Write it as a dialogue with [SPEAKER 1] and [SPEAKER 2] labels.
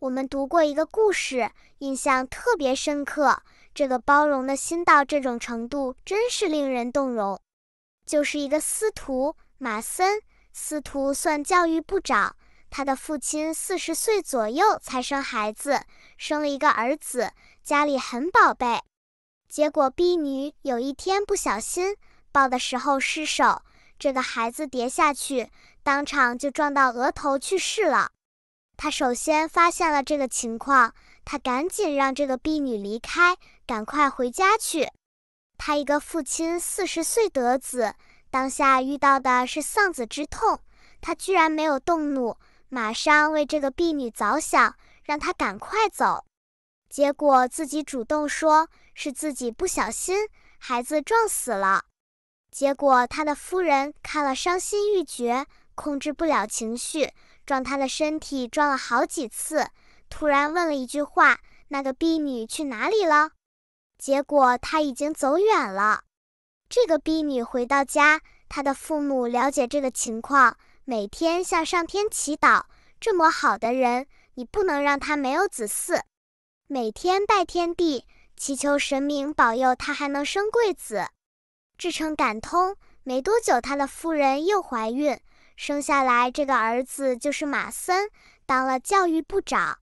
[SPEAKER 1] 我们读过一个故事，印象特别深刻。这个包容的心到这种程度，真是令人动容。就是一个司徒马森，司徒算教育部长。他的父亲四十岁左右才生孩子，生了一个儿子，家里很宝贝。结果婢女有一天不小心抱的时候失手，这个孩子跌下去，当场就撞到额头去世了。他首先发现了这个情况，他赶紧让这个婢女离开，赶快回家去。他一个父亲四十岁得子，当下遇到的是丧子之痛，他居然没有动怒，马上为这个婢女着想，让她赶快走。结果自己主动说是自己不小心，孩子撞死了。结果他的夫人看了伤心欲绝。控制不了情绪，撞他的身体撞了好几次。突然问了一句话：“那个婢女去哪里了？”结果他已经走远了。这个婢女回到家，她的父母了解这个情况，每天向上天祈祷：这么好的人，你不能让他没有子嗣。每天拜天地，祈求神明保佑他还能生贵子。志成感通，没多久，他的夫人又怀孕。生下来，这个儿子就是马森，当了教育部长。